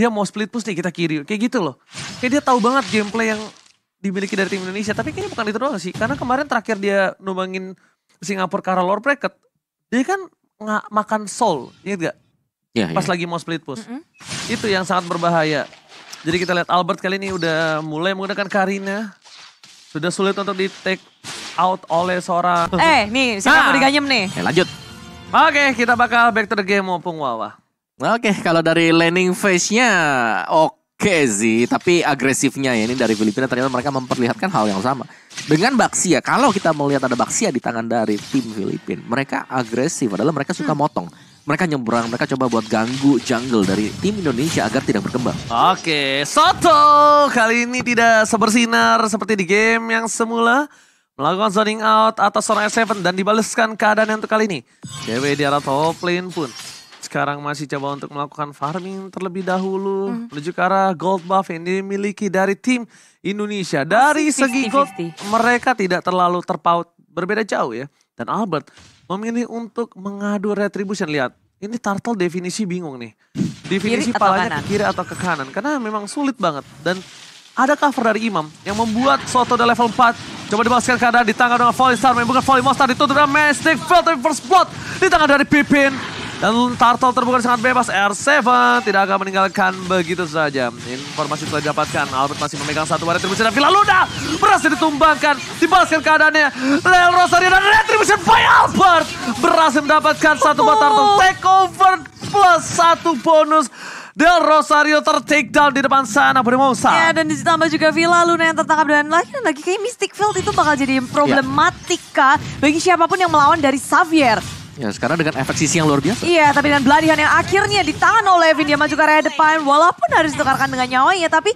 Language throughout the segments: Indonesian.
dia mau split push nih kita kiri kayak gitu loh kayak dia tahu banget gameplay yang dimiliki dari tim Indonesia tapi kayaknya bukan itu doang sih karena kemarin terakhir dia numbangin Singapura karena lower bracket dia kan nggak makan soul inget enggak ya, pas ya. lagi mau split push mm -hmm. itu yang sangat berbahaya jadi kita lihat Albert kali ini udah mulai menggunakan Karina sudah sulit untuk di take out oleh seorang eh nih siapa nah. diganyem nih eh, lanjut Oke, kita bakal back to the game maupun Wawa. Oke, okay, kalau dari landing face-nya oke okay sih, tapi agresifnya ya ini dari Filipina ternyata mereka memperlihatkan hal yang sama. Dengan Baksia, kalau kita melihat ada Baksia di tangan dari tim Filipina, mereka agresif adalah mereka suka hmm. motong. Mereka nyebrang, mereka coba buat ganggu jungle dari tim Indonesia agar tidak berkembang. Oke, okay. Soto kali ini tidak sebersinar seperti di game yang semula melakukan zoning out atas seorang S7 dan dibalaskan keadaan yang untuk kali ini. Dewi di arah top lane pun sekarang masih coba untuk melakukan farming terlebih dahulu hmm. menuju ke arah gold buff yang dimiliki dari tim Indonesia. Dari segi gold mereka tidak terlalu terpaut berbeda jauh ya. Dan Albert memilih untuk mengadu retribution. Lihat, ini Turtle definisi bingung nih. Definisi palanya ke kiri atau ke kanan karena memang sulit banget dan ada cover dari Imam yang membuat Soto dari level 4 coba dibaskan keadaan di tangan dengan volley star bukan volley monster ditutup dengan Mystic Filter first blood di tangan dari Pipin dan turtle terbuka sangat bebas. R7 tidak akan meninggalkan begitu saja. Informasi telah didapatkan. Albert masih memegang satu retribution. Dan Villa Luna berhasil ditumbangkan. Dibalaskan keadaannya. Lel Rosario dan retribution by Albert. Berhasil mendapatkan satu buat turtle. Uhuh. over plus satu bonus. Del Rosario tertake down di depan sana Budemosa. Ya dan ditambah juga Villa Luna yang tertangkap dan lagi lagi kayak Mystic Field itu bakal jadi ya. problematika ya. bagi siapapun yang melawan dari Xavier. Ya, sekarang dengan efek sisi yang luar biasa. Iya, tapi dengan Bloody yang akhirnya ditahan oleh Vin. Dia maju ke area depan, walaupun harus ditukarkan dengan nyawanya, tapi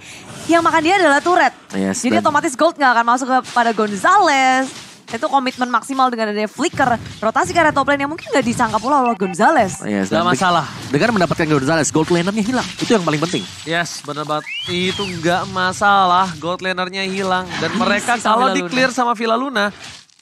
yang makan dia adalah turret. Yes, Jadi dan... otomatis gold nggak akan masuk kepada Gonzales. Itu komitmen maksimal dengan adanya flicker, rotasi ke area top lane yang mungkin gak disangka pula oleh Gonzales. Oh, yes, gak masalah. Dengan mendapatkan Gonzales, gold lanernya hilang. Itu yang paling penting. Yes, benar banget. Itu nggak masalah, gold lanernya hilang. Dan mereka kalau di clear sama Villa Luna,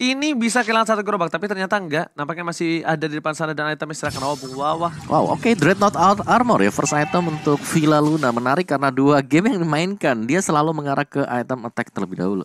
ini bisa kehilangan satu gerobak, tapi ternyata enggak. Nampaknya masih ada di depan sana dan itemnya serahkan obung. Wow, Wow, oke. Okay. Dreadnought Out Armor ya. First item untuk Villa Luna. Menarik karena dua game yang dimainkan. Dia selalu mengarah ke item attack terlebih dahulu.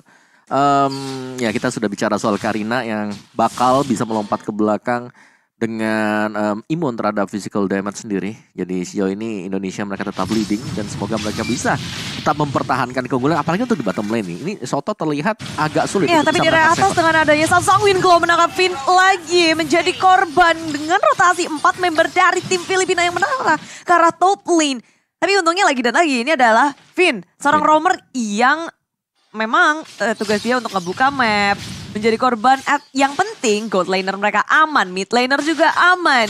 Um, ya kita sudah bicara soal Karina yang bakal bisa melompat ke belakang dengan um, imun terhadap physical damage sendiri. Jadi sejauh ini Indonesia mereka tetap leading dan semoga mereka bisa tetap mempertahankan keunggulan apalagi untuk di bottom lane nih. Ini Soto terlihat agak sulit. Iya, tapi di atas sepak. dengan adanya win Glow menangkap Vin lagi menjadi korban dengan rotasi empat member dari tim Filipina yang menara ke arah top lane. Tapi untungnya lagi dan lagi ini adalah Vin, seorang romer roamer yang memang uh, tugas dia untuk ngebuka map, menjadi korban. At, eh, yang penting gold laner mereka aman, mid laner juga aman.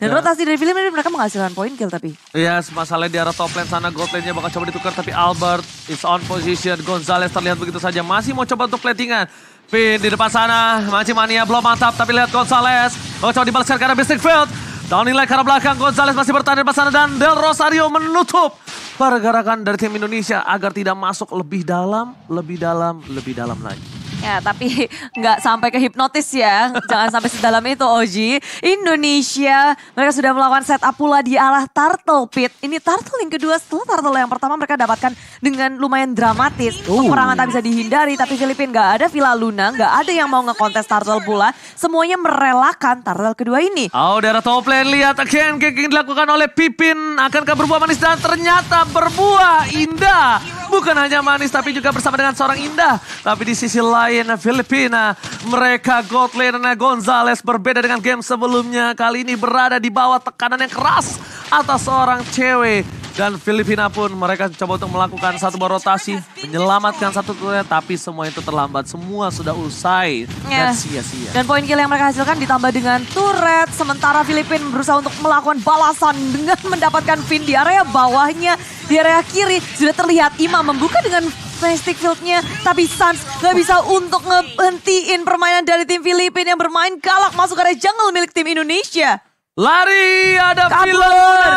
Dan ya. rotasi dari film ini mereka menghasilkan poin kill tapi. Iya, yes, masalahnya di arah top lane sana gold lane-nya bakal coba ditukar tapi Albert is on position. Gonzales terlihat begitu saja masih mau coba untuk platingan. Pin di depan sana, masih Mania belum mantap tapi lihat Gonzalez. Oh, coba dibalaskan karena Mystic Field. Down nilai karena belakang Gonzales masih bertahan di depan sana dan Del Rosario menutup pergerakan dari tim Indonesia agar tidak masuk lebih dalam, lebih dalam, lebih dalam lagi. Ya, tapi nggak sampai ke hipnotis ya. Jangan sampai sedalam itu, Oji. Indonesia, mereka sudah melawan setup pula di arah Turtle Pit. Ini Turtle yang kedua setelah Turtle yang pertama mereka dapatkan dengan lumayan dramatis. Uh. tak bisa dihindari, tapi Filipin nggak ada Villa Luna, nggak ada yang mau ngekontes Turtle pula. Semuanya merelakan Turtle kedua ini. Oh, daerah top lane, lihat again kicking dilakukan oleh Pipin. Akankah berbuah manis dan ternyata berbuah indah bukan hanya manis tapi juga bersama dengan seorang indah. Tapi di sisi lain Filipina, mereka Gotlin dan Gonzalez berbeda dengan game sebelumnya. Kali ini berada di bawah tekanan yang keras atas seorang cewek. Dan Filipina pun mereka coba untuk melakukan satu rotasi, menyelamatkan satu turunnya, tapi semua itu terlambat. Semua sudah usai yeah. dan sia-sia. Dan poin kill yang mereka hasilkan ditambah dengan turret, sementara Filipina berusaha untuk melakukan balasan dengan mendapatkan pin di area bawahnya di area kiri. Sudah terlihat Imam membuka dengan plastic Fieldnya. Tapi Suns gak bisa untuk ngehentiin permainan dari tim Filipina yang bermain galak masuk ke area jungle milik tim Indonesia. Lari ada Filipina.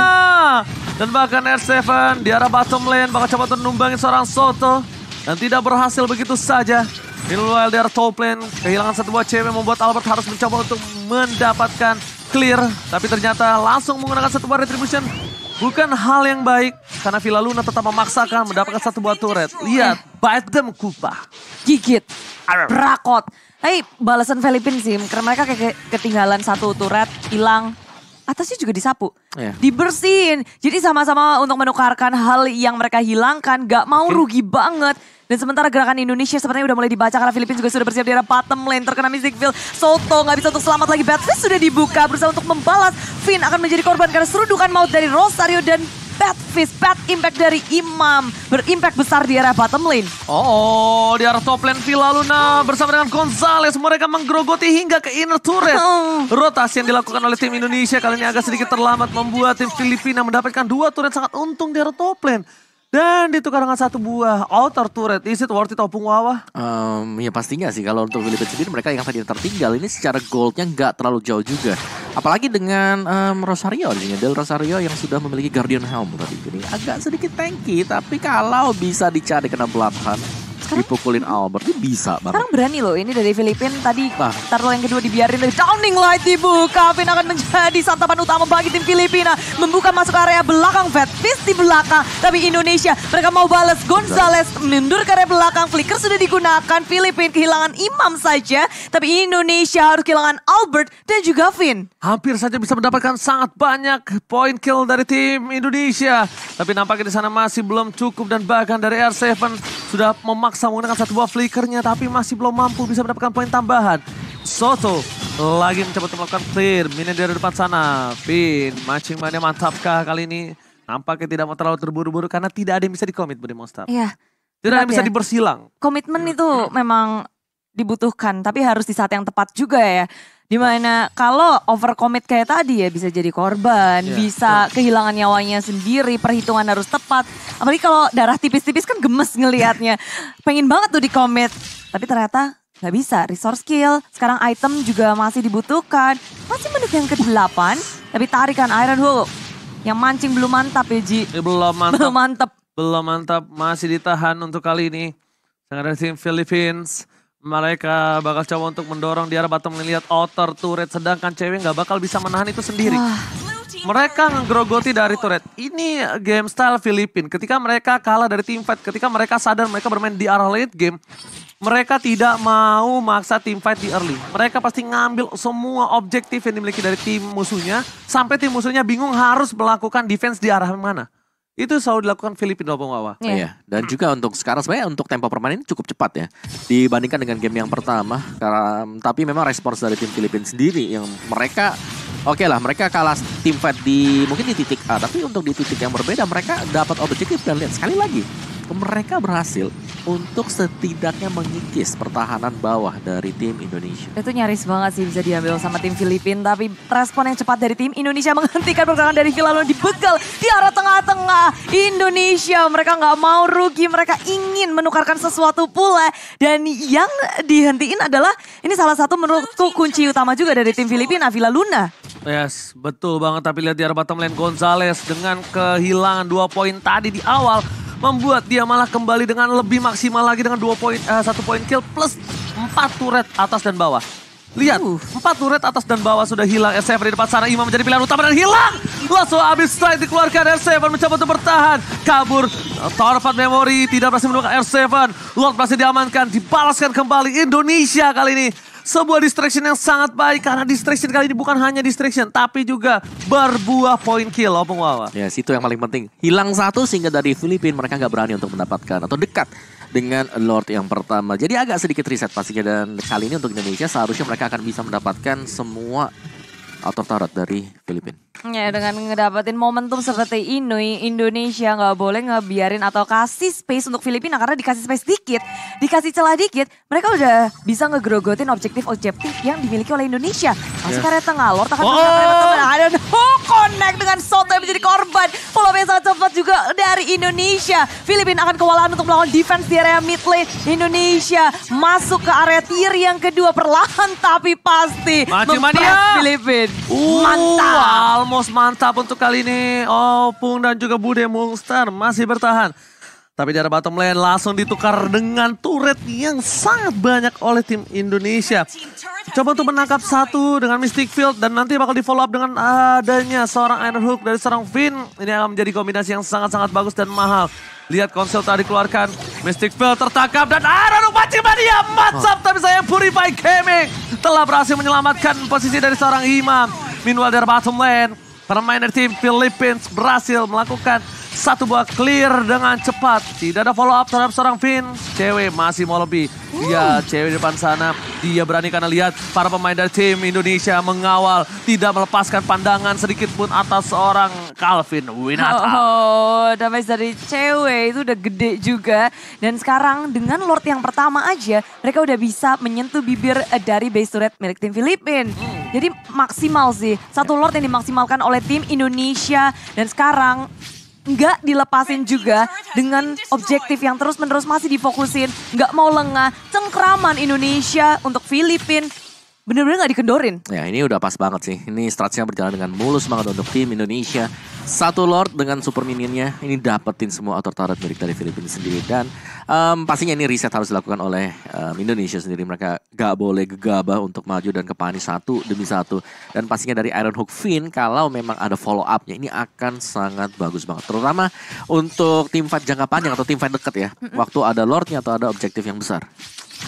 Dan bahkan R7 di arah bottom lane bakal coba menumbangin seorang Soto. Dan tidak berhasil begitu saja. Meanwhile di arah top lane kehilangan satu buah CM membuat Albert harus mencoba untuk mendapatkan clear. Tapi ternyata langsung menggunakan satu buah retribution Bukan hal yang baik karena Villa Luna tetap memaksakan mendapatkan satu buah turret. Lihat, bite them kupa. Gigit, berakot. Hei, balasan Filipin sih. Karena mereka kayak ketinggalan satu turret, hilang. Atasnya juga disapu. Yeah. Dibersihin. Jadi sama-sama untuk menukarkan hal yang mereka hilangkan. Gak mau rugi banget. Dan sementara gerakan Indonesia sepertinya udah mulai dibaca karena Filipina juga sudah bersiap di area bottom lane terkena Mystic Veil. Soto nggak bisa untuk selamat lagi. Batfish sudah dibuka berusaha untuk membalas. Finn akan menjadi korban karena serudukan maut dari Rosario dan Batfish Bat bad impact dari Imam. Berimpact besar di arah bottom lane. Oh, oh di arah top lane Villa Luna bersama dengan Gonzales. Mereka menggerogoti hingga ke inner turret. Rotasi yang dilakukan oleh tim Indonesia kali ini agak sedikit terlambat membuat tim Filipina mendapatkan dua turret sangat untung di arah top lane. Dan ditukar dengan satu buah outer turret. Is it worth it opung wawa? Um, ya pastinya sih kalau untuk Philippines sendiri mereka yang tadi tertinggal ini secara goldnya nggak terlalu jauh juga. Apalagi dengan um, Rosario dengan Del Rosario yang sudah memiliki Guardian Helm tadi. Ini agak sedikit tanky tapi kalau bisa dicari kena belahan. Sekarang? Dipukulin Albert, dia bisa banget. Sekarang berani loh, ini dari Filipina tadi nah. taruh yang kedua dibiarin dari Downing Light dibuka. Vin akan menjadi santapan utama bagi tim Filipina. Membuka masuk area belakang, Fat Fist di belakang. Tapi Indonesia, mereka mau balas Gonzales mundur ke area belakang. Flicker sudah digunakan, Filipina kehilangan imam saja. Tapi Indonesia harus kehilangan Albert dan juga Vin. Hampir saja bisa mendapatkan sangat banyak poin kill dari tim Indonesia. Tapi nampaknya di sana masih belum cukup dan bahkan dari R7 sudah memaksa terpaksa menggunakan satu buah flickernya tapi masih belum mampu bisa mendapatkan poin tambahan. Soto lagi mencoba untuk melakukan clear. Minion dari depan sana. Pin, matching mana mantapkah kali ini? Nampaknya tidak mau terlalu terburu-buru karena tidak ada yang bisa dikomit Budi monster Iya. Tidak ada yang bisa ya. dibersilang. Komitmen hmm. itu memang dibutuhkan tapi harus di saat yang tepat juga ya. Dimana kalau overcommit kayak tadi ya bisa jadi korban, yeah. bisa yeah. kehilangan nyawanya sendiri, perhitungan harus tepat. Apalagi kalau darah tipis-tipis kan gemes ngelihatnya. Pengen banget tuh di dikomit, tapi ternyata nggak bisa. Resource skill, sekarang item juga masih dibutuhkan. Masih menit yang ke-8, tapi tarikan Iron Hook. Yang mancing belum mantap ya Ji. Eh, belum mantap. Belum mantap. Belum mantap, masih ditahan untuk kali ini. Sangat dari tim Philippines. Mereka bakal coba untuk mendorong di arah bottom lane lihat outer turret. Sedangkan cewek nggak bakal bisa menahan itu sendiri. Ah. Mereka ngegrogoti dari turret. Ini game style Filipin. Ketika mereka kalah dari team fight, ketika mereka sadar mereka bermain di arah late game, mereka tidak mau maksa team fight di early. Mereka pasti ngambil semua objektif yang dimiliki dari tim musuhnya sampai tim musuhnya bingung harus melakukan defense di arah mana. Itu selalu dilakukan Filipino Pengawa. Iya. Yeah. Dan juga untuk sekarang sebenarnya untuk tempo permainan ini cukup cepat ya. Dibandingkan dengan game yang pertama. Karena, tapi memang respons dari tim Filipina sendiri yang mereka Oke okay lah, mereka kalah tim fight di mungkin di titik A, tapi untuk di titik yang berbeda mereka dapat objektif dan lihat sekali lagi mereka berhasil untuk setidaknya mengikis pertahanan bawah dari tim Indonesia. Itu nyaris banget sih bisa diambil sama tim Filipina, tapi respon yang cepat dari tim Indonesia menghentikan pertahanan dari Villa dibegal di arah tengah-tengah Indonesia. Mereka nggak mau rugi, mereka ingin menukarkan sesuatu pula. Dan yang dihentiin adalah ini salah satu menurutku kunci utama juga dari tim Filipina, Villa Luna. Yes, betul banget. Tapi lihat di arah bottom lane Gonzales dengan kehilangan dua poin tadi di awal membuat dia malah kembali dengan lebih maksimal lagi dengan dua poin uh, satu poin kill plus empat turret atas dan bawah. Lihat, uh. empat turret atas dan bawah sudah hilang. R7 di depan sana, Imam menjadi pilihan utama dan hilang. Lasso habis strike dikeluarkan, R7 mencoba untuk bertahan. Kabur, torpat memory tidak berhasil menemukan R7. Lord berhasil diamankan, dibalaskan kembali Indonesia kali ini. Sebuah distraction yang sangat baik karena distraction kali ini bukan hanya distraction tapi juga berbuah point kill Opung Wawa. Ya, yes, itu yang paling penting. Hilang satu sehingga dari Filipina mereka nggak berani untuk mendapatkan atau dekat dengan Lord yang pertama. Jadi agak sedikit riset pastinya dan kali ini untuk Indonesia seharusnya mereka akan bisa mendapatkan semua atau Tarot dari Filipina. Ya dengan ngedapetin momentum seperti ini Indonesia nggak boleh ngebiarin atau kasih space untuk Filipina karena dikasih space dikit, dikasih celah dikit, mereka udah bisa ngegrogotin objektif-objektif yang dimiliki oleh Indonesia. Masuk yeah. karya tengah, lor, takkan oh. Tengah, ada no oh, connect dengan Soto yang menjadi korban. Follow yang sangat cepat juga dari Indonesia. Filipina akan kewalahan untuk melawan defense di area mid lane. Indonesia masuk ke area tier yang kedua perlahan tapi pasti. Masih mania. Filipina. Uh, mantap. Almost mantap untuk kali ini. Opung oh, dan juga Bude Monster masih bertahan. Tapi dari bottom lane langsung ditukar dengan turret yang sangat banyak oleh tim Indonesia. Coba untuk menangkap satu dengan Mystic Field dan nanti bakal di follow up dengan adanya seorang Iron Hook dari seorang Finn. Ini akan menjadi kombinasi yang sangat-sangat bagus dan mahal. Lihat konsel tadi keluarkan. Mystic Veil tertangkap dan Aaron Umachimania mantap. Tapi saya Purify Gaming telah berhasil menyelamatkan posisi dari seorang imam. Meanwhile dari bottom lane, permainan tim Philippines berhasil melakukan satu buah clear dengan cepat. Tidak ada follow up terhadap seorang Finn. Cewek masih mau lebih. Iya, hmm. cewek di depan sana. Dia berani karena lihat para pemain dari tim Indonesia mengawal. Tidak melepaskan pandangan sedikit pun atas seorang Calvin Winata. Oh, oh damage dari cewek itu udah gede juga. Dan sekarang dengan Lord yang pertama aja. Mereka udah bisa menyentuh bibir eh, dari base turret milik tim Filipin. Hmm. Jadi maksimal sih. Satu Lord yang dimaksimalkan oleh tim Indonesia. Dan sekarang nggak dilepasin juga dengan objektif yang terus-menerus masih difokusin, nggak mau lengah, cengkraman Indonesia untuk Filipina bener-bener gak dikendorin. Ya ini udah pas banget sih. Ini yang berjalan dengan mulus banget untuk tim Indonesia. Satu Lord dengan super minionnya ini dapetin semua auto turret milik dari Filipina sendiri. Dan um, pastinya ini riset harus dilakukan oleh um, Indonesia sendiri. Mereka gak boleh gegabah untuk maju dan kepani satu demi satu. Dan pastinya dari Iron Hook Finn kalau memang ada follow upnya ini akan sangat bagus banget. Terutama untuk tim fight jangka panjang atau tim fight deket ya. Waktu ada Lordnya atau ada objektif yang besar.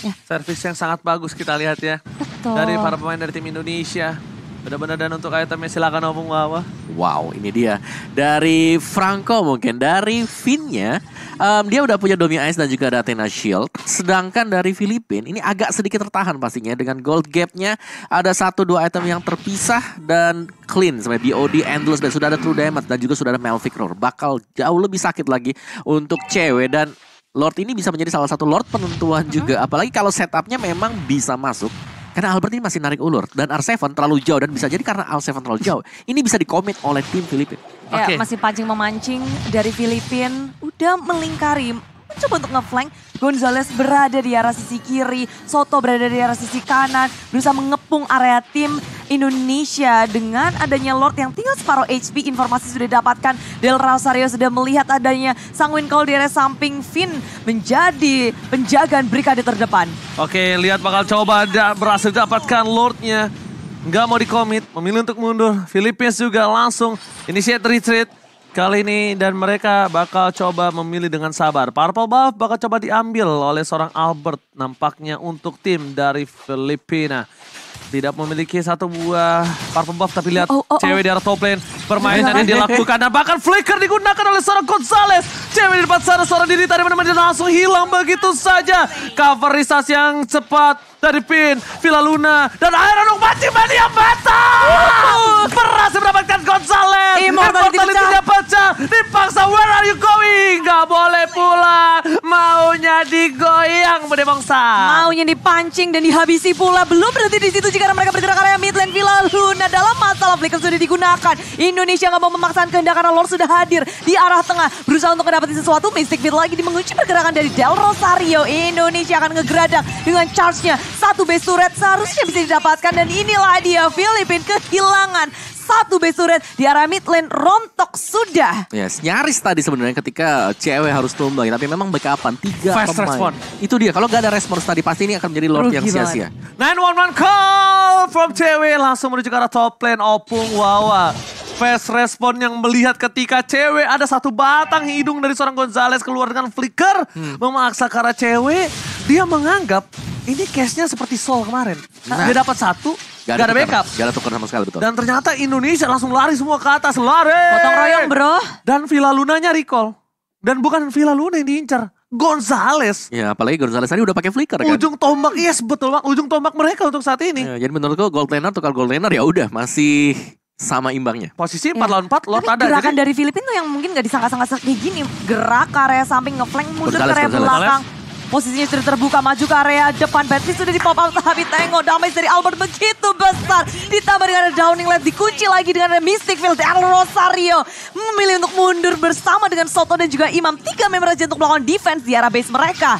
Ya. Servis yang sangat bagus kita lihat ya. Betul. Dari para pemain dari tim Indonesia. Benar-benar dan untuk itemnya silakan omong Wawa. Wow, ini dia. Dari Franco mungkin, dari Finnya, um, dia udah punya Domi Ice dan juga ada Athena Shield. Sedangkan dari Filipin, ini agak sedikit tertahan pastinya dengan gold gapnya. Ada satu dua item yang terpisah dan clean sampai BOD Endless dan sudah ada True Damage dan juga sudah ada Melvic Roar. Bakal jauh lebih sakit lagi untuk cewek dan Lord ini bisa menjadi salah satu Lord penentuan hmm. juga. Apalagi kalau setupnya memang bisa masuk. Karena Albert ini masih narik ulur dan R7 terlalu jauh dan bisa jadi karena R7 terlalu jauh. Ini bisa dikomit oleh tim Filipin. Ya, okay. masih pancing memancing dari Filipin Udah melingkari, mencoba untuk ngeflank. Gonzales berada di arah sisi kiri, Soto berada di arah sisi kanan, berusaha mengepung area tim Indonesia dengan adanya Lord yang tinggal separuh HP informasi sudah dapatkan Del Rosario sudah melihat adanya Call di area samping Finn menjadi penjagaan brigade terdepan. Oke, lihat bakal coba da berhasil dapatkan Lordnya. Nggak mau dikomit, memilih untuk mundur. Philippines juga langsung initiate retreat kali ini dan mereka bakal coba memilih dengan sabar. Purple buff bakal coba diambil oleh seorang Albert nampaknya untuk tim dari Filipina tidak memiliki satu buah parfum buff tapi lihat oh, oh, oh. cewek di arah top lane permainan iya, yang iya. dilakukan dan bahkan flicker digunakan oleh seorang Gonzales cewek di depan sana seorang diri tadi menemani dan langsung hilang begitu saja cover Risas yang cepat dari Pin, Villa Luna, dan akhirnya mati mati yang batal! Berhasil mendapatkan Gonzales! Immortality tidak aja dipaksa where are you going gak boleh pulang maunya digoyang Demong Sa maunya dipancing dan dihabisi pula belum berhenti di situ jika mereka bergerak ke area Midland Villa Luna dalam masalah flicker sudah digunakan Indonesia nggak mau memaksakan kehendak karena Lord sudah hadir di arah tengah berusaha untuk mendapatkan sesuatu Mystic Fit lagi mengunci pergerakan dari Del Rosario Indonesia akan ngegeradak dengan charge-nya satu base seharusnya bisa didapatkan dan inilah dia Filipin kehilangan satu Besuret di arah mid lane rontok sudah. Yes, nyaris tadi sebenarnya ketika cewek harus tumbang tapi memang backupan tiga Fast pemain. Respon. Itu dia. Kalau gak ada respon tadi pasti ini akan menjadi lord yang sia-sia. 911 call from cewek langsung menuju ke arah top lane Opung Wawa fast respon yang melihat ketika cewek ada satu batang hidung dari seorang Gonzales keluar dengan flicker hmm. memaksa arah cewek dia menganggap ini case-nya seperti Soul kemarin. Nah, nah. Dia dapat satu, Gak ada, gak ada backup. Gak ada tuker sama sekali betul. Dan ternyata Indonesia langsung lari semua ke atas. Lari. Potong royong bro. Dan Villa Lunanya recall. Dan bukan Villa Luna yang diincar. Gonzales. Ya apalagi Gonzales tadi udah pakai flicker kan. Ujung tombak yes betul banget, Ujung tombak mereka untuk saat ini. Ya, jadi menurut gue gold laner tukar gold laner ya udah masih sama imbangnya. Posisi 4 ya. lawan 4 lot ada. gerakan jadi... dari Filipina yang mungkin gak disangka-sangka kayak gini. Gerak ke area samping ngeflank, mundur ke area belakang. Gonzales. Posisinya sudah terbuka maju ke area depan. Bentley sudah di pop out tapi tengok damage dari Albert begitu besar. Ditambah dengan ada Downing Lab dikunci lagi dengan ada Mystic Field. El Rosario memilih untuk mundur bersama dengan Soto dan juga Imam. Tiga member aja untuk melakukan defense di arah base mereka.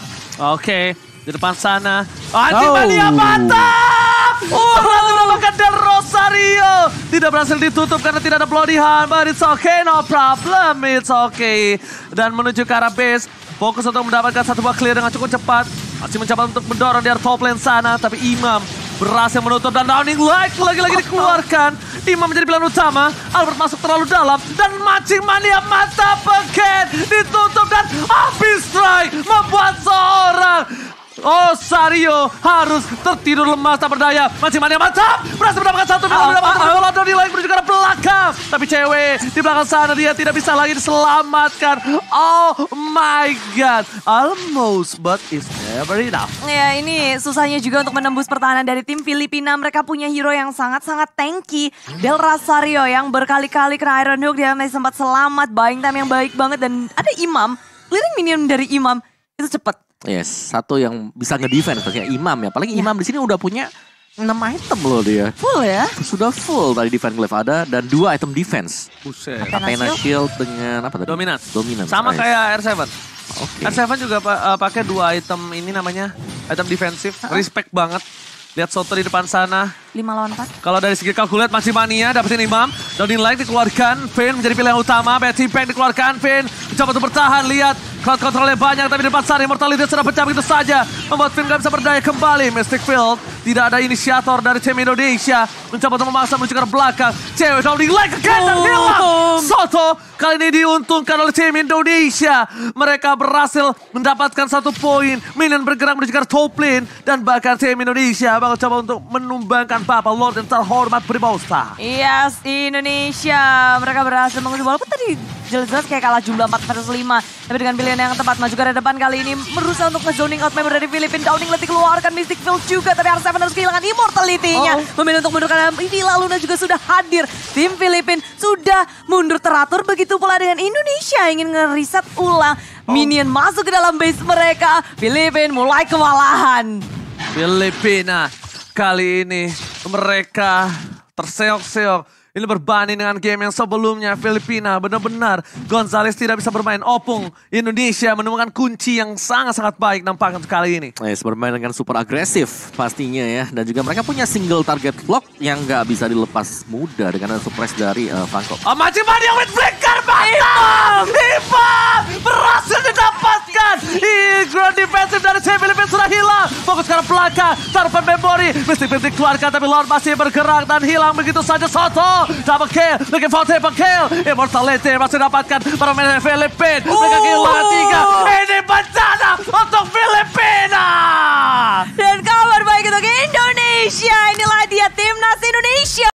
Oke. Okay. Di depan sana. Anjing oh. Mania mantap! Oh, lalu mendapatkan Del Rosario. Tidak berhasil ditutup karena tidak ada bloody But it's okay, no problem. It's okay. Dan menuju ke arah base. Fokus untuk mendapatkan satu buah clear dengan cukup cepat. Masih mencoba untuk mendorong di arah top lane sana. Tapi Imam berhasil menutup dan Downing Light lagi-lagi oh. dikeluarkan. Imam menjadi pilihan utama. Albert masuk terlalu dalam. Dan Macing mania mata again. Ditutup dan habis strike. Membuat seorang Oh Sario harus tertidur lemas tak berdaya. Masih mania mantap. Berhasil mendapatkan satu mil ah, mendapatkan bola ah, ah. Doni lain menuju ke belakang. Tapi cewek di belakang sana dia tidak bisa lagi diselamatkan. Oh my god. Almost but it's never enough. Ya ini susahnya juga untuk menembus pertahanan dari tim Filipina. Mereka punya hero yang sangat-sangat tanky. Del Rosario yang berkali-kali kena Iron Hook. Dia masih sempat selamat. Buying time yang baik banget. Dan ada Imam. Clearing minion dari Imam. Itu cepat Yes, satu yang bisa nge ngedefend pastinya Imam ya. Apalagi ya. Imam di sini udah punya 6 item loh dia. Full ya? Sudah full tadi defense glaive ada dan dua item defense. Buset. shield dengan apa tadi? Dominant. Dominant. Sama nice. kayak R7. Okay. R7 juga uh, pakai dua item ini namanya item defensif. Respect banget. Lihat Soto di depan sana. lima lawan 4. Kalau dari segi kalkulat masih mania dapetin Imam. Downing Light dikeluarkan. Finn menjadi pilihan utama. Betty Peng dikeluarkan. Finn mencoba untuk bertahan. Lihat Cloud controlnya banyak tapi di depan sana Immortality sudah pecah begitu saja. Membuat Finn gak bisa berdaya kembali. Mystic Field tidak ada inisiator dari tim Indonesia. Mencoba untuk memaksa menuju ke belakang. Cewek dominating like again dan hilang. Soto kali ini diuntungkan oleh tim Indonesia. Mereka berhasil mendapatkan satu poin. Minion bergerak menuju ke top lane. Dan bahkan tim Indonesia mencoba untuk menumbangkan Papa Lord dan terhormat Pribausta. Yes, Indonesia. Mereka berhasil mengunduh. Walaupun tadi jelas-jelas kayak kalah jumlah 4 versus 5. Tapi dengan pilihan pilihan yang tepat. Maju ke depan kali ini berusaha untuk ngezoning out member dari Filipina. Downing letih keluarkan Mystic Field juga. Tapi R7 harus kehilangan immortality-nya. Oh, Memilih untuk mundur karena lalu dan juga sudah hadir. Tim Filipina sudah mundur teratur. Begitu pula dengan Indonesia ingin ngeriset ulang. Oh. Minion masuk ke dalam base mereka. Filipina mulai kewalahan. Filipina kali ini mereka terseok-seok ini berbanding dengan game yang sebelumnya Filipina benar-benar Gonzales tidak bisa bermain opung. Indonesia menemukan kunci yang sangat-sangat baik nampaknya untuk kali ini. Yes, bermain dengan super agresif pastinya ya. Dan juga mereka punya single target lock yang nggak bisa dilepas mudah dengan surprise dari uh, eh, Funko. Oh, yang with flicker, mantap! Tiba! Berhasil didapat! Grand defensive dari tim Filipina sudah hilang. Fokus ke belakang, Tarpan memori. Mesti mistik keluarkan tapi Lord masih bergerak dan hilang begitu saja Soto. Double kill, looking for triple kill. Immortality masih dapatkan para pemain Filipina. Mereka kehilangan tiga. Ini bencana untuk Filipina. Dan kabar baik untuk Indonesia. Inilah dia timnas Indonesia.